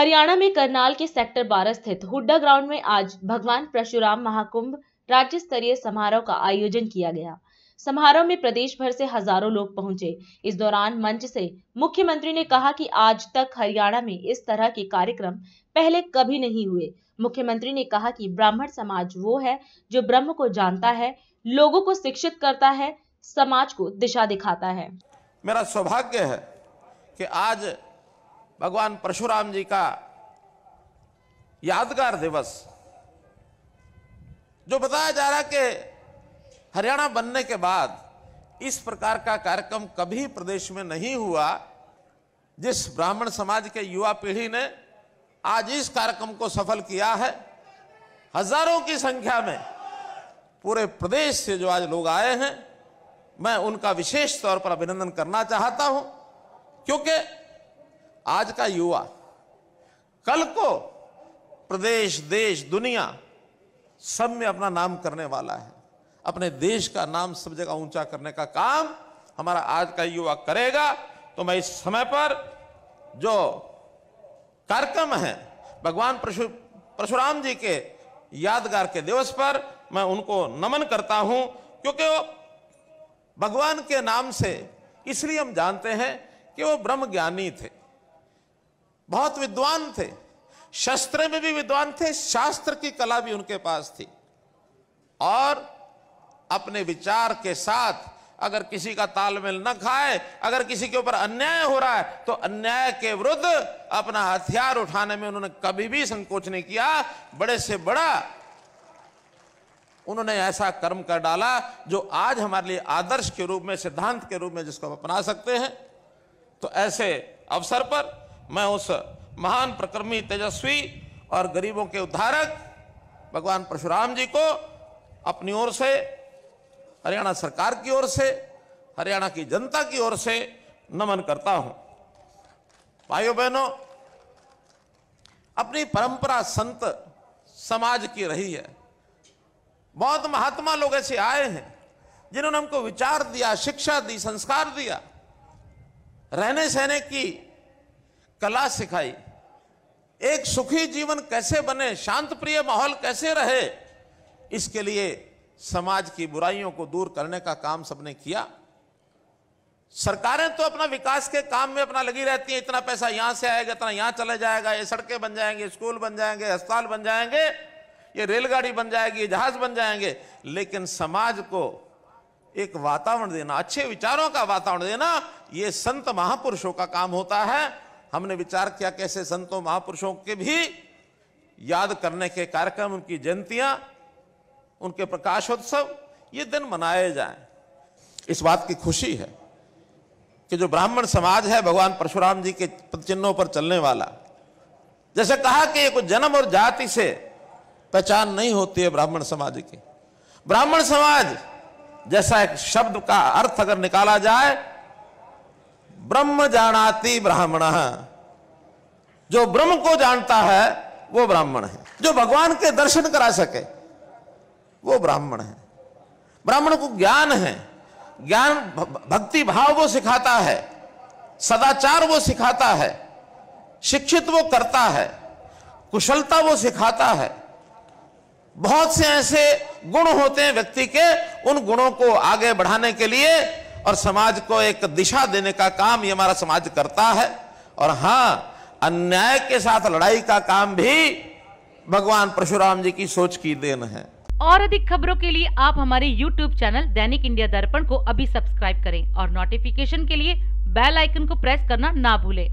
हरियाणा में करनाल के सेक्टर बारह स्थित हुड्डा ग्राउंड में आज भगवान परशुराम महाकुंभ राज्य स्तरीय समारोह का आयोजन किया गया समारोह में प्रदेश भर से हजारों लोग पहुंचे इस दौरान मंच से मुख्यमंत्री ने कहा कि आज तक हरियाणा में इस तरह के कार्यक्रम पहले कभी नहीं हुए मुख्यमंत्री ने कहा कि ब्राह्मण समाज वो है जो ब्रह्म को जानता है लोगों को शिक्षित करता है समाज को दिशा दिखाता है मेरा सौभाग्य है कि आज भगवान परशुराम जी का यादगार दिवस जो बताया जा रहा कि हरियाणा बनने के बाद इस प्रकार का कार्यक्रम कभी प्रदेश में नहीं हुआ जिस ब्राह्मण समाज के युवा पीढ़ी ने आज इस कार्यक्रम को सफल किया है हजारों की संख्या में पूरे प्रदेश से जो आज लोग आए हैं मैं उनका विशेष तौर पर अभिनंदन करना चाहता हूं क्योंकि आज का युवा कल को प्रदेश देश दुनिया सब में अपना नाम करने वाला है अपने देश का नाम सब जगह ऊंचा करने का काम हमारा आज का युवा करेगा तो मैं इस समय पर जो कार्यक्रम है भगवान परशु परशुराम जी के यादगार के दिवस पर मैं उनको नमन करता हूं क्योंकि वो भगवान के नाम से इसलिए हम जानते हैं कि वो ब्रह्म ज्ञानी थे बहुत विद्वान थे शस्त्र में भी विद्वान थे शास्त्र की कला भी उनके पास थी और अपने विचार के साथ अगर किसी का तालमेल न खाए अगर किसी के ऊपर अन्याय हो रहा है तो अन्याय के विरुद्ध अपना हथियार उठाने में उन्होंने कभी भी संकोच नहीं किया बड़े से बड़ा उन्होंने ऐसा कर्म कर डाला जो आज हमारे लिए आदर्श के रूप में सिद्धांत के रूप में जिसको हम अपना सकते हैं तो ऐसे अवसर पर मैं उस महान प्रक्रमी तेजस्वी और गरीबों के उद्धारक भगवान परशुराम जी को अपनी ओर से हरियाणा सरकार की ओर से हरियाणा की जनता की ओर से नमन करता हूं भाइयों बहनों अपनी परंपरा संत समाज की रही है बहुत महात्मा लोग ऐसे आए हैं जिन्होंने हमको विचार दिया शिक्षा दी संस्कार दिया रहने सहने की कला सिखाई एक सुखी जीवन कैसे बने शांत प्रिय माहौल कैसे रहे इसके लिए समाज की बुराइयों को दूर करने का काम सबने किया सरकारें तो अपना विकास के काम में अपना लगी रहती हैं इतना पैसा यहां से आएगा इतना यहां चला जाएगा ये सड़कें बन जाएंगे स्कूल बन जाएंगे अस्पताल बन जाएंगे ये रेलगाड़ी बन जाएगी जहाज बन जाएंगे लेकिन समाज को एक वातावरण देना अच्छे विचारों का वातावरण देना ये संत महापुरुषों का काम होता है हमने विचार किया कैसे संतों महापुरुषों के भी याद करने के कार्यक्रम उनकी जयंतियां उनके प्रकाशोत्सव ये दिन मनाए जाए इस बात की खुशी है कि जो ब्राह्मण समाज है भगवान परशुराम जी के चिन्हों पर चलने वाला जैसे कहा कि एक जन्म और जाति से पहचान नहीं होती है ब्राह्मण समाज की ब्राह्मण समाज जैसा एक शब्द का अर्थ अगर निकाला जाए ब्रह्म जानाति ब्राह्मण जो ब्रह्म को जानता है वो ब्राह्मण है जो भगवान के दर्शन करा सके वो ब्राह्मण है ब्राह्मण को ज्ञान है ज्ञान भक्ति भाव वो सिखाता है सदाचार वो सिखाता है शिक्षित वो करता है कुशलता वो सिखाता है बहुत से ऐसे गुण होते हैं व्यक्ति के उन गुणों को आगे बढ़ाने के लिए और समाज को एक दिशा देने का काम ये हमारा समाज करता है और हाँ अन्याय के साथ लड़ाई का काम भी भगवान परशुराम जी की सोच की देन है और अधिक खबरों के लिए आप हमारे YouTube चैनल दैनिक इंडिया दर्पण को अभी सब्सक्राइब करें और नोटिफिकेशन के लिए बेल आइकन को प्रेस करना ना भूलें